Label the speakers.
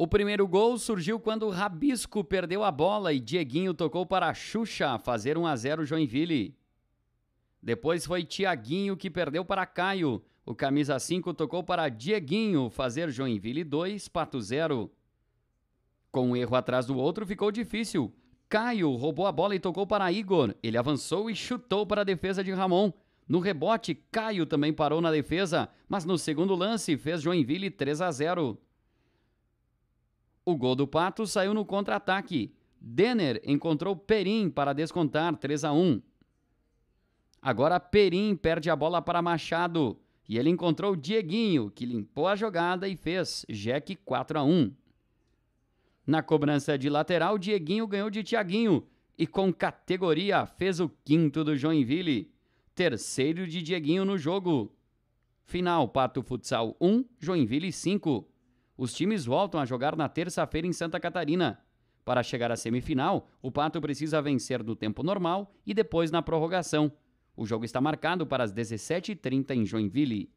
Speaker 1: O primeiro gol surgiu quando Rabisco perdeu a bola e Dieguinho tocou para Xuxa fazer 1 a 0 Joinville. Depois foi Tiaguinho que perdeu para Caio. O camisa 5 tocou para Dieguinho fazer Joinville 2, Pato 0. Com um erro atrás do outro ficou difícil. Caio roubou a bola e tocou para Igor. Ele avançou e chutou para a defesa de Ramon. No rebote, Caio também parou na defesa, mas no segundo lance fez Joinville 3 a 0. O gol do Pato saiu no contra-ataque. Denner encontrou Perim para descontar 3 a 1. Agora Perim perde a bola para Machado e ele encontrou Dieguinho, que limpou a jogada e fez Jack 4 a 1. Na cobrança de lateral, Dieguinho ganhou de Thiaguinho e com categoria fez o quinto do Joinville. Terceiro de Dieguinho no jogo. Final Pato Futsal 1, Joinville 5. Os times voltam a jogar na terça-feira em Santa Catarina. Para chegar à semifinal, o Pato precisa vencer no tempo normal e depois na prorrogação. O jogo está marcado para as 17h30 em Joinville.